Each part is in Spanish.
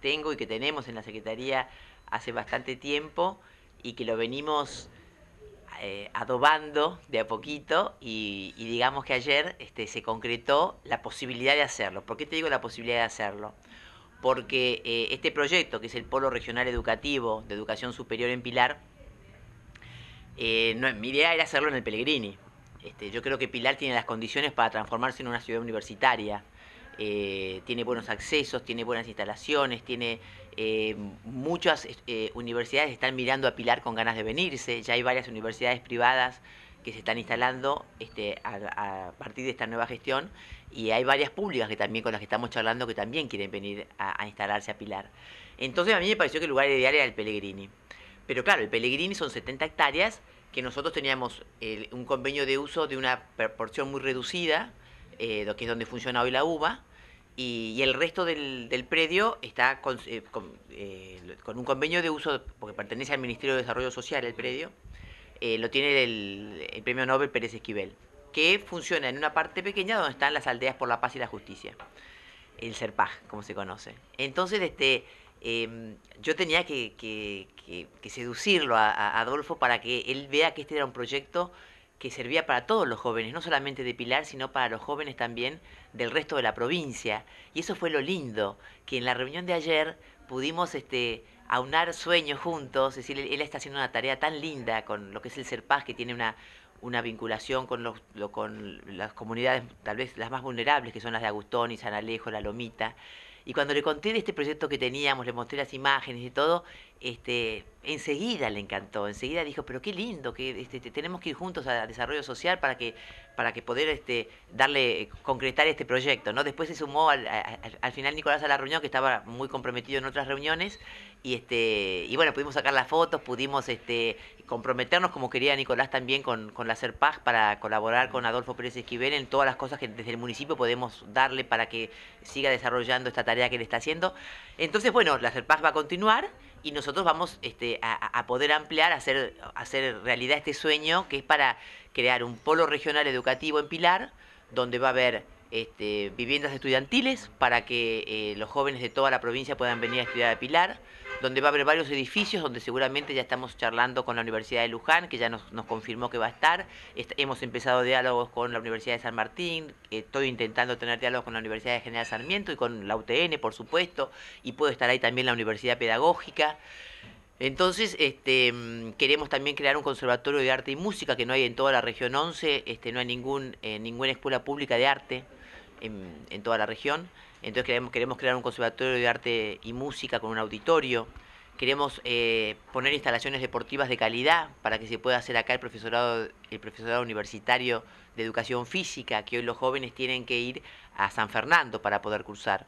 tengo y que tenemos en la Secretaría hace bastante tiempo y que lo venimos eh, adobando de a poquito y, digamos que ayer este, se concretó la posibilidad de hacerlo. ¿Por qué te digo la posibilidad de hacerlo? Porque eh, este proyecto, que es el Polo Regional Educativo de Educación Superior en Pilar, eh, mi idea era hacerlo en el Pellegrini. Este, yo creo que Pilar tiene las condiciones para transformarse en una ciudad universitaria. Eh, tiene buenos accesos, tiene buenas instalaciones, tiene eh, muchas eh, universidades están mirando a Pilar con ganas de venirse, ya hay varias universidades privadas que se están instalando este, a, partir de esta nueva gestión y hay varias públicas que también con las que estamos charlando que también quieren venir a, instalarse a Pilar. Entonces a mí me pareció que el lugar ideal era el Pellegrini. Pero claro, el Pellegrini son 70 hectáreas que nosotros teníamos un convenio de uso de una proporción muy reducida, que es donde funciona hoy la UBA, y, el resto del, del predio está eh, eh, con, un convenio de uso, porque pertenece al Ministerio de Desarrollo Social el predio, eh, lo tiene el, premio Nobel Pérez Esquivel, que funciona en una parte pequeña donde están las aldeas por la paz y la justicia, el serpaz como se conoce. Entonces, este, em, yo tenía que, seducirlo a, Adolfo para que él vea que este era un proyecto que servía para todos los jóvenes, no solamente de Pilar, sino para los jóvenes también del resto de la provincia. Y eso fue lo lindo, que en la reunión de ayer pudimos este, aunar sueños juntos, es decir, él, está haciendo una tarea tan linda con lo que es el Serpaz, que tiene una, una vinculación con, con las comunidades tal vez las más vulnerables, que son las de Agustón y San Alejo, La Lomita. Y cuando le conté de este proyecto que teníamos, le mostré las imágenes y todo, este, enseguida le encantó, enseguida dijo, pero qué lindo, que este, tenemos que ir juntos a desarrollo social para que, para que poder este, darle, eh, concretar este proyecto. ¿no? Después se sumó al, final Nicolás a la reunión, que estaba muy comprometido en otras reuniones, y este, y bueno, pudimos sacar las fotos, pudimos este, comprometernos como quería Nicolás también con, con la CERPAG para colaborar con Adolfo Pérez Esquivel en todas las cosas que desde el municipio podemos darle para que siga desarrollando esta tarea que le está haciendo. Entonces, bueno, la CERPAG va a continuar y nosotros vamos este, a, poder ampliar, hacer, realidad este sueño que es para crear un polo regional educativo en Pilar, donde va a haber este, viviendas estudiantiles para que eh, los jóvenes de toda la provincia puedan venir a estudiar a Pilar donde va a haber varios edificios, donde seguramente ya estamos charlando con la Universidad de Luján, que ya nos, nos confirmó que va a estar. hemos empezado diálogos con la Universidad de San Martín, eh, estoy intentando tener diálogos con la Universidad de General Sarmiento y con la UTN, por supuesto, y puede estar ahí también la Universidad Pedagógica. Entonces, este, mm, queremos también crear un conservatorio de arte y música que no hay en toda la región 11, este, no hay ningún, eh, ninguna escuela pública de arte en toda la región. Entonces queremos, queremos crear un conservatorio de arte y música con un auditorio. Queremos eh, poner instalaciones deportivas de calidad para que se pueda hacer acá el profesorado, el profesorado universitario de educación física, que hoy los jóvenes tienen que ir a San Fernando para poder cursar.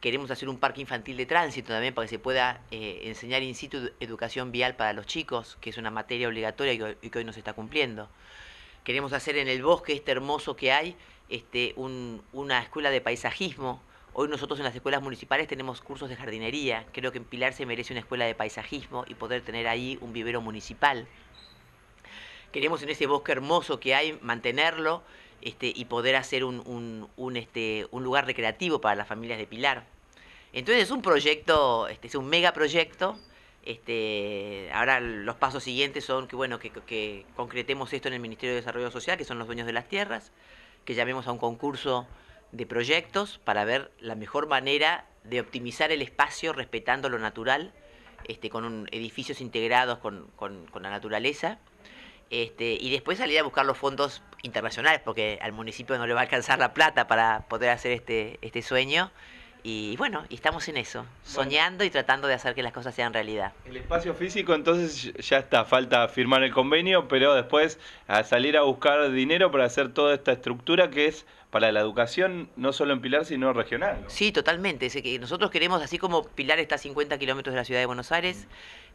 Queremos hacer un parque infantil de tránsito también para que se pueda eh, enseñar in situ educación vial para los chicos, que es una materia obligatoria y que, hoy, no se está cumpliendo. Queremos hacer en el bosque este hermoso que hay este, una escuela de paisajismo Hoy nosotros en las escuelas municipales tenemos cursos de jardinería. Creo que en Pilar se merece una escuela de paisajismo y poder tener ahí un vivero municipal. Queremos en ese bosque hermoso que hay mantenerlo este, y poder hacer este, un, lugar recreativo para las familias de Pilar. Entonces es un proyecto, este, es un megaproyecto. Este, ahora los pasos siguientes son que bueno que concretemos esto en el Ministerio de Desarrollo Social, que son los dueños de las tierras, que llamemos a un concurso de proyectos para ver la mejor manera de optimizar el espacio respetando lo natural, este, con edificios integrados con, la naturaleza. Este, y después salir a buscar los fondos internacionales, porque al municipio no le va a alcanzar la plata para poder hacer este, este sueño. Y bueno, estamos en eso, soñando y tratando de hacer que las cosas sean realidad. El espacio físico entonces ya está, falta firmar el convenio, pero después a salir a buscar dinero para hacer toda esta estructura que es para la educación, no solo en Pilar, sino regional. Sí, totalmente. que nosotros queremos, así como Pilar está a 50 kilómetros de la ciudad de Buenos Aires,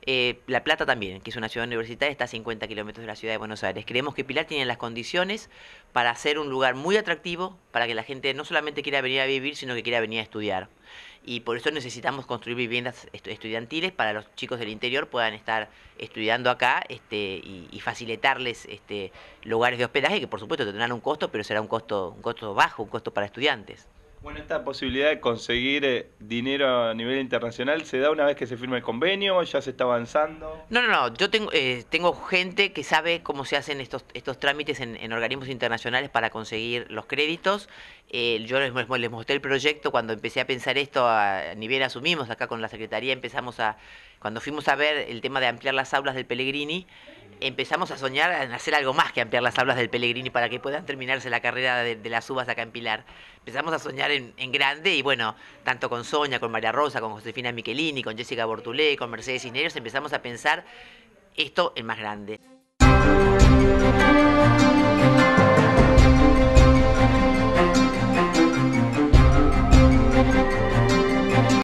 eh, La Plata también, que es una ciudad universitaria, está a 50 kilómetros de la ciudad de Buenos Aires. Creemos que Pilar tiene las condiciones para ser un lugar muy atractivo, para que la gente no solamente quiera venir a vivir, sino que quiera venir a estudiar y por eso necesitamos construir viviendas estudiantiles para los chicos del interior puedan estar estudiando acá este, y, y facilitarles este, lugares de hospedaje que por supuesto tendrán un costo, pero será un costo, un costo bajo, un costo para estudiantes. Bueno, esta posibilidad de conseguir eh, dinero a nivel internacional se da una vez que se firma el convenio, ya se está avanzando. No, no, no. Yo tengo, eh, tengo gente que sabe cómo se hacen estos, estos trámites en, organismos internacionales para conseguir los créditos. Eh, yo les, mostré el proyecto cuando empecé a pensar esto a nivel asumimos acá con la secretaría empezamos a cuando fuimos a ver el tema de ampliar las aulas del Pellegrini, empezamos a soñar en hacer algo más que ampliar las aulas del Pellegrini para que puedan terminarse la carrera de, las uvas acá en Pilar. Empezamos a soñar en, grande y bueno, tanto con Sonia, con María Rosa, con Josefina Michelini, con Jessica Bortulé, con Mercedes Cisneros, empezamos a pensar esto en más grande.